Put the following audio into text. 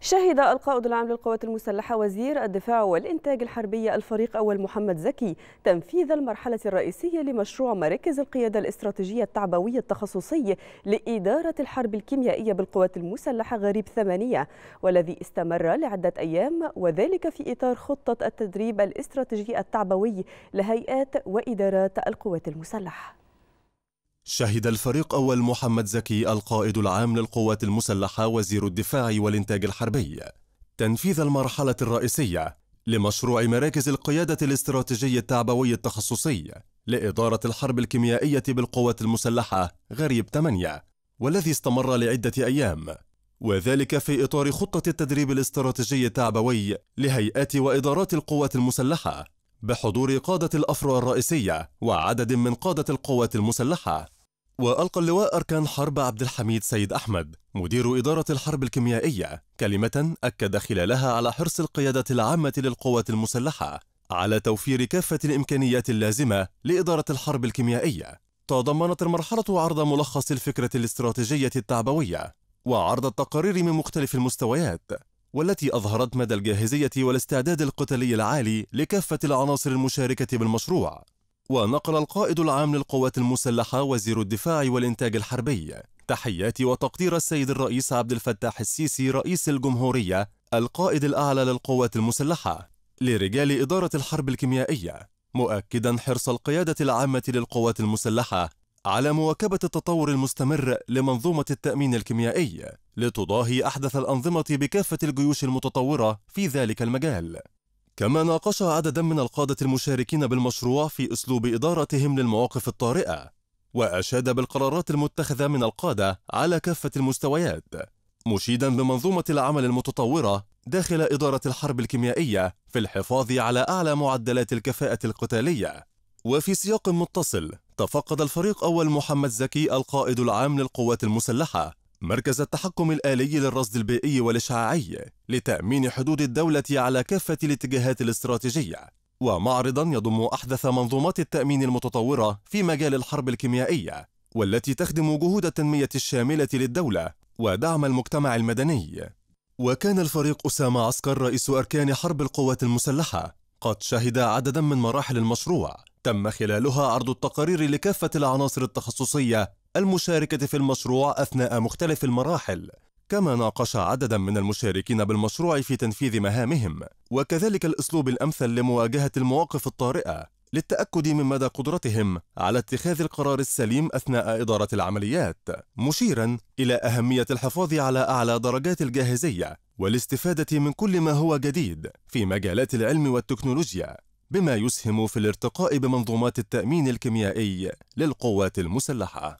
شهد القائد العام للقوات المسلحة وزير الدفاع والإنتاج الحربي الفريق أول محمد زكي تنفيذ المرحلة الرئيسية لمشروع مراكز القيادة الاستراتيجية التعبوية التخصصي لإدارة الحرب الكيميائية بالقوات المسلحة غريب ثمانية والذي استمر لعدة أيام وذلك في إطار خطة التدريب الاستراتيجي التعبوي لهيئات وإدارات القوات المسلحة شهد الفريق أول محمد زكي القائد العام للقوات المسلحة وزير الدفاع والإنتاج الحربي تنفيذ المرحلة الرئيسية لمشروع مراكز القيادة الاستراتيجي التعبوي التخصصي لإدارة الحرب الكيميائية بالقوات المسلحة غريب 8 والذي استمر لعدة أيام وذلك في إطار خطة التدريب الاستراتيجي التعبوي لهيئات وإدارات القوات المسلحة بحضور قادة الأفرع الرئيسية وعدد من قادة القوات المسلحة وألقى اللواء أركان حرب عبد الحميد سيد أحمد مدير إدارة الحرب الكيميائية كلمة أكد خلالها على حرص القيادة العامة للقوات المسلحة على توفير كافة الإمكانيات اللازمة لإدارة الحرب الكيميائية تضمنت المرحلة عرض ملخص الفكرة الاستراتيجية التعبوية وعرض التقارير من مختلف المستويات والتي أظهرت مدى الجاهزية والاستعداد القتالي العالي لكافة العناصر المشاركة بالمشروع ونقل القائد العام للقوات المسلحة وزير الدفاع والإنتاج الحربي تحياتي وتقدير السيد الرئيس عبد الفتاح السيسي رئيس الجمهورية القائد الأعلى للقوات المسلحة لرجال إدارة الحرب الكيميائية مؤكدا حرص القيادة العامة للقوات المسلحة على مواكبة التطور المستمر لمنظومة التأمين الكيميائي لتضاهي أحدث الأنظمة بكافة الجيوش المتطورة في ذلك المجال كما ناقش عددا من القادة المشاركين بالمشروع في أسلوب إدارتهم للمواقف الطارئة وأشاد بالقرارات المتخذة من القادة على كافة المستويات مشيدا بمنظومة العمل المتطورة داخل إدارة الحرب الكيميائية في الحفاظ على أعلى معدلات الكفاءة القتالية وفي سياق متصل تفقد الفريق أول محمد زكي القائد العام للقوات المسلحة مركز التحكم الآلي للرصد البيئي والإشعاعي لتأمين حدود الدولة على كافة الاتجاهات الاستراتيجية ومعرضا يضم أحدث منظومات التأمين المتطورة في مجال الحرب الكيميائية والتي تخدم جهود التنمية الشاملة للدولة ودعم المجتمع المدني وكان الفريق أسامة عسكر رئيس أركان حرب القوات المسلحة قد شهد عددا من مراحل المشروع تم خلالها عرض التقارير لكافة العناصر التخصصية المشاركة في المشروع أثناء مختلف المراحل كما ناقش عددا من المشاركين بالمشروع في تنفيذ مهامهم وكذلك الأسلوب الأمثل لمواجهة المواقف الطارئة للتأكد من مدى قدرتهم على اتخاذ القرار السليم أثناء إدارة العمليات مشيرا إلى أهمية الحفاظ على أعلى درجات الجاهزية والاستفادة من كل ما هو جديد في مجالات العلم والتكنولوجيا بما يسهم في الارتقاء بمنظومات التأمين الكيميائي للقوات المسلحة